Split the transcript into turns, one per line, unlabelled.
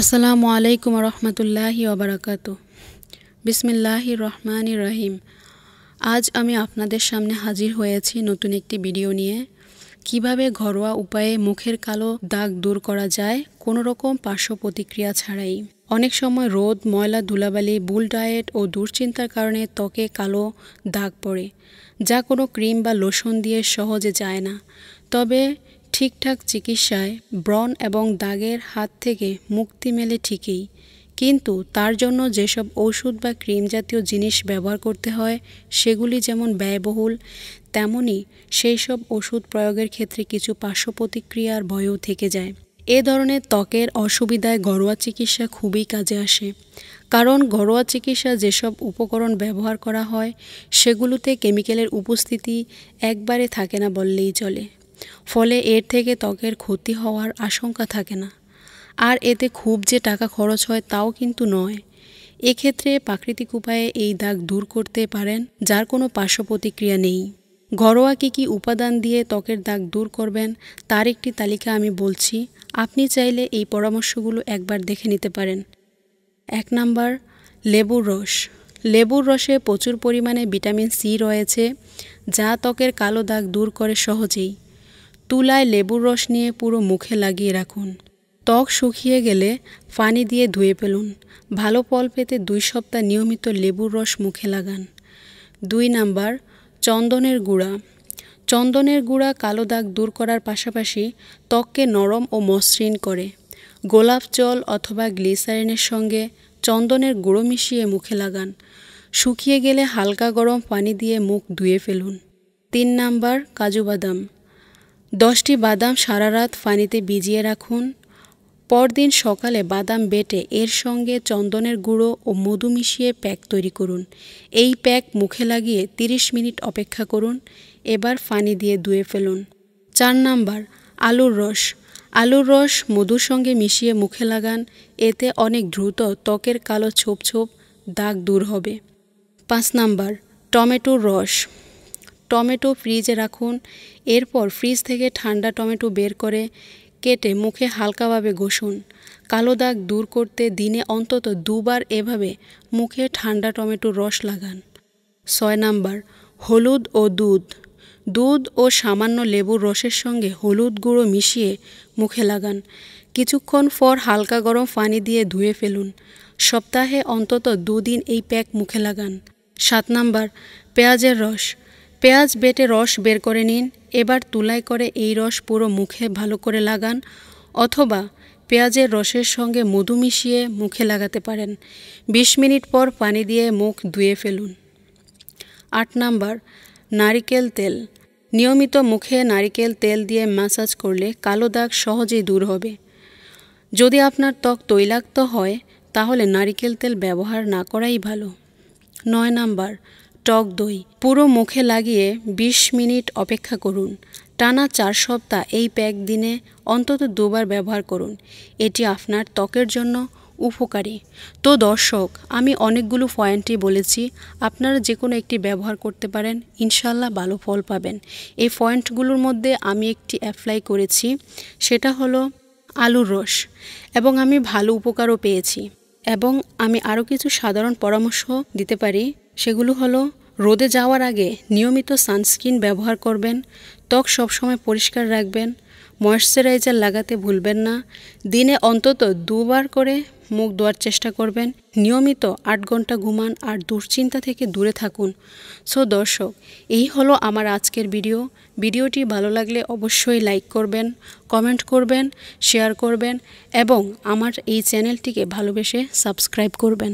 আসসালামু আলাইকুম রহমতুল্লাহ ওবরাকাত বিসমিল্লাহ রহমান রহিম আজ আমি আপনাদের সামনে হাজির হয়েছি নতুন একটি ভিডিও নিয়ে কিভাবে ঘরোয়া উপায়ে মুখের কালো দাগ দূর করা যায় কোনো রকম পার্শ্ব প্রতিক্রিয়া ছাড়াই অনেক সময় রোদ ময়লা ধুলাবালি বুল ডায়েট ও দুশ্চিন্তার কারণে ত্বকে কালো দাগ পড়ে যা কোনো ক্রিম বা লোশন দিয়ে সহজে যায় না তবে ঠিকঠাক চিকিৎসায় ব্রণ এবং দাগের হাত থেকে মুক্তি মেলে ঠিকই কিন্তু তার জন্য যেসব ওষুধ বা ক্রিম জাতীয় জিনিস ব্যবহার করতে হয় সেগুলি যেমন ব্যয়বহুল তেমনি সেই সব ওষুধ প্রয়োগের ক্ষেত্রে কিছু পার্শ্ব প্রতিক্রিয়ার ভয়ও থেকে যায় এ ধরনের ত্বকের অসুবিধায় ঘরোয়া চিকিৎসা খুবই কাজে আসে কারণ ঘরোয়া চিকিৎসা যেসব উপকরণ ব্যবহার করা হয় সেগুলোতে কেমিক্যালের উপস্থিতি একবারে থাকে না বললেই চলে ফলে এর থেকে ত্বকের ক্ষতি হওয়ার আশঙ্কা থাকে না আর এতে খুব যে টাকা খরচ হয় তাও কিন্তু নয় এক্ষেত্রে প্রাকৃতিক উপায়ে এই দাগ দূর করতে পারেন যার কোনো পার্শ্ব প্রতিক্রিয়া নেই ঘরোয়া কী কী উপাদান দিয়ে ত্বকের দাগ দূর করবেন তার একটি তালিকা আমি বলছি আপনি চাইলে এই পরামর্শগুলো একবার দেখে নিতে পারেন এক নাম্বার লেবুর রস লেবুর রসে প্রচুর পরিমাণে ভিটামিন সি রয়েছে যা ত্বকের কালো দাগ দূর করে সহজেই তুলায় লেবুর রস নিয়ে পুরো মুখে লাগিয়ে রাখুন ত্বক শুকিয়ে গেলে পানি দিয়ে ধুয়ে ফেলুন ভালো ফল পেতে দুই সপ্তাহ নিয়মিত লেবুর রস মুখে লাগান দুই নাম্বার চন্দনের গুঁড়া চন্দনের গুঁড়া কালো দাগ দূর করার পাশাপাশি ত্বককে নরম ও মসৃণ করে গোলাপ জল অথবা গ্লিসারিনের সঙ্গে চন্দনের গুঁড়ো মিশিয়ে মুখে লাগান শুকিয়ে গেলে হালকা গরম পানি দিয়ে মুখ ধুয়ে ফেলুন তিন নাম্বার কাজু বাদাম দশটি বাদাম সারা রাত পানিতে ভিজিয়ে রাখুন পরদিন সকালে বাদাম বেটে এর সঙ্গে চন্দনের গুঁড়ো ও মধু মিশিয়ে প্যাক তৈরি করুন এই প্যাক মুখে লাগিয়ে 30 মিনিট অপেক্ষা করুন এবার ফানি দিয়ে ধুয়ে ফেলুন চার নাম্বার আলুর রস আলুর রস মধুর সঙ্গে মিশিয়ে মুখে লাগান এতে অনেক দ্রুত ত্বকের কালো ছোপ ছোপ দাগ দূর হবে পাঁচ নাম্বার টমেটোর রস টমেটো ফ্রিজে রাখুন এরপর ফ্রিজ থেকে ঠান্ডা টমেটো বের করে কেটে মুখে হালকাভাবে ঘষুন কালো দাগ দূর করতে দিনে অন্তত দুবার এভাবে মুখে ঠান্ডা টমেটোর রস লাগান ছয় নাম্বার হলুদ ও দুধ দুধ ও সামান্য লেবুর রসের সঙ্গে হলুদ গুঁড়ো মিশিয়ে মুখে লাগান কিছুক্ষণ পর হালকা গরম পানি দিয়ে ধুয়ে ফেলুন সপ্তাহে অন্তত দুদিন এই প্যাক মুখে লাগান সাত নাম্বার পেঁয়াজের রস পেঁয়াজ বেটে রস বের করে নিন এবার তুলায় করে এই রস পুরো মুখে ভালো করে লাগান অথবা পেঁয়াজের রসের সঙ্গে মধু মিশিয়ে মুখে লাগাতে পারেন ২০ মিনিট পর পানি দিয়ে মুখ ধুয়ে ফেলুন আট নাম্বার নারিকেল তেল নিয়মিত মুখে নারিকেল তেল দিয়ে ম্যাসাজ করলে কালো দাগ সহজেই দূর হবে যদি আপনার ত্বক তৈলাক্ত হয় তাহলে নারিকেল তেল ব্যবহার না করাই ভালো নয় নাম্বার টক দই পুরো মুখে লাগিয়ে ২০ মিনিট অপেক্ষা করুন টানা চার সপ্তাহ এই প্যাক দিনে অন্তত দুবার ব্যবহার করুন এটি আপনার ত্বকের জন্য উপকারী তো দর্শক আমি অনেকগুলো পয়েন্টই বলেছি আপনারা যে কোনো একটি ব্যবহার করতে পারেন ইনশাল্লাহ ভালো ফল পাবেন এই পয়েন্টগুলোর মধ্যে আমি একটি অ্যাপ্লাই করেছি সেটা হলো আলুর রস এবং আমি ভালো উপকারও পেয়েছি এবং আমি আরও কিছু সাধারণ পরামর্শ দিতে পারি সেগুলো হলো রোদে যাওয়ার আগে নিয়মিত সানস্ক্রিন ব্যবহার করবেন ত্বক সবসময় পরিষ্কার রাখবেন ময়শ্চারাইজার লাগাতে ভুলবেন না দিনে অন্তত দুবার করে মুখ ধোয়ার চেষ্টা করবেন নিয়মিত আট ঘন্টা ঘুমান আর দুশ্চিন্তা থেকে দূরে থাকুন সো দর্শক এই হলো আমার আজকের ভিডিও ভিডিওটি ভালো লাগলে অবশ্যই লাইক করবেন কমেন্ট করবেন শেয়ার করবেন এবং আমার এই চ্যানেলটিকে ভালোবেসে সাবস্ক্রাইব করবেন